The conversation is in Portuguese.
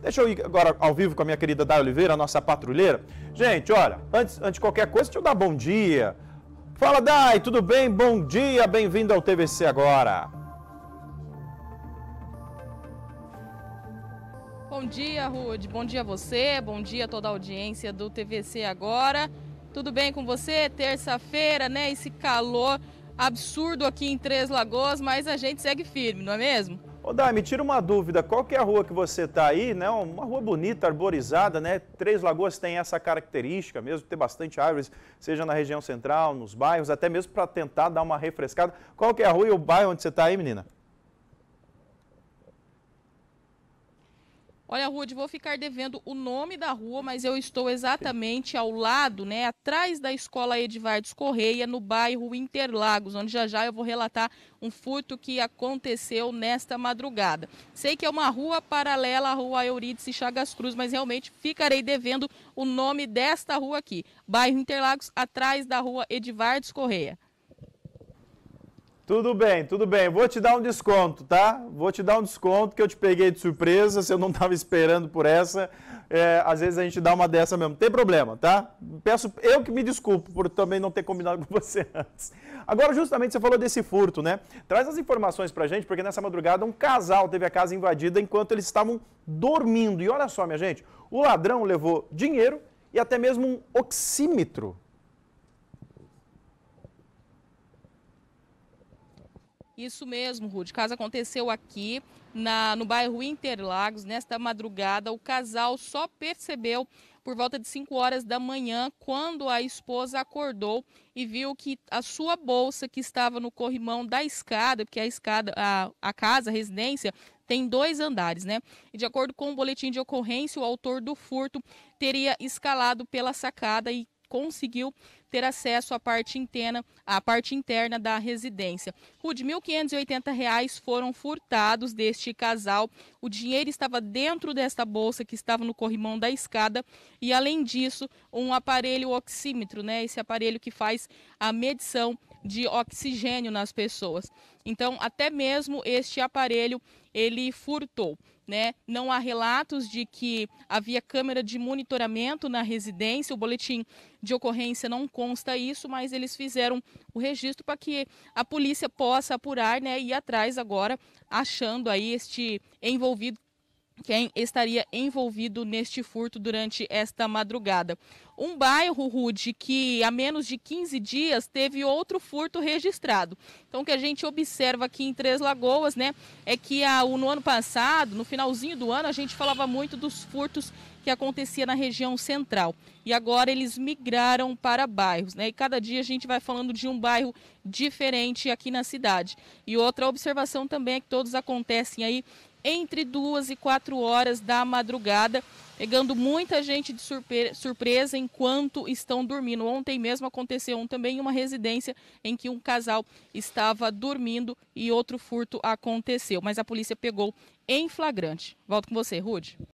Deixa eu ir agora ao vivo com a minha querida Day Oliveira, a nossa patrulheira. Gente, olha, antes, antes de qualquer coisa, deixa eu dar bom dia. Fala, Dai, tudo bem? Bom dia, bem-vindo ao TVC agora. Bom dia, Rude. Bom dia a você, bom dia a toda a audiência do TVC agora. Tudo bem com você? Terça-feira, né? Esse calor absurdo aqui em Três Lagoas, mas a gente segue firme, não é mesmo? Ô Dai, me tira uma dúvida, qual que é a rua que você está aí, né? Uma rua bonita, arborizada, né? Três Lagoas tem essa característica mesmo, ter bastante árvores, seja na região central, nos bairros, até mesmo para tentar dar uma refrescada. Qual que é a rua e o bairro onde você está aí, menina? Olha, Rude, vou ficar devendo o nome da rua, mas eu estou exatamente ao lado, né, atrás da escola Edivardes Correia, no bairro Interlagos, onde já já eu vou relatar um furto que aconteceu nesta madrugada. Sei que é uma rua paralela à rua Eurídice Chagas Cruz, mas realmente ficarei devendo o nome desta rua aqui, bairro Interlagos, atrás da rua Edivardes Correia. Tudo bem, tudo bem. Vou te dar um desconto, tá? Vou te dar um desconto que eu te peguei de surpresa, se eu não estava esperando por essa. É, às vezes a gente dá uma dessa mesmo. Tem problema, tá? Peço eu que me desculpo por também não ter combinado com você antes. Agora, justamente, você falou desse furto, né? Traz as informações pra gente, porque nessa madrugada um casal teve a casa invadida enquanto eles estavam dormindo. E olha só, minha gente, o ladrão levou dinheiro e até mesmo um oxímetro. Isso mesmo, Rude. O caso aconteceu aqui na, no bairro Interlagos. Nesta madrugada, o casal só percebeu por volta de 5 horas da manhã, quando a esposa acordou e viu que a sua bolsa que estava no corrimão da escada, porque a escada, a, a casa, a residência, tem dois andares, né? E de acordo com o boletim de ocorrência, o autor do furto teria escalado pela sacada e conseguiu ter acesso à parte interna, à parte interna da residência. R$ 1.580 foram furtados deste casal. O dinheiro estava dentro desta bolsa que estava no corrimão da escada e além disso, um aparelho oxímetro, né? Esse aparelho que faz a medição de oxigênio nas pessoas. Então, até mesmo este aparelho ele furtou né? Não há relatos de que havia câmera de monitoramento na residência. O boletim de ocorrência não consta isso, mas eles fizeram o registro para que a polícia possa apurar, né? E ir atrás agora, achando aí este envolvido quem estaria envolvido neste furto durante esta madrugada. Um bairro, Rude, que há menos de 15 dias teve outro furto registrado. Então, o que a gente observa aqui em Três Lagoas, né, é que a, no ano passado, no finalzinho do ano, a gente falava muito dos furtos que acontecia na região central. E agora eles migraram para bairros, né? E cada dia a gente vai falando de um bairro diferente aqui na cidade. E outra observação também é que todos acontecem aí entre duas e quatro horas da madrugada, pegando muita gente de surpre surpresa enquanto estão dormindo. Ontem mesmo aconteceu um, também uma residência em que um casal estava dormindo e outro furto aconteceu, mas a polícia pegou em flagrante. Volto com você, Rude.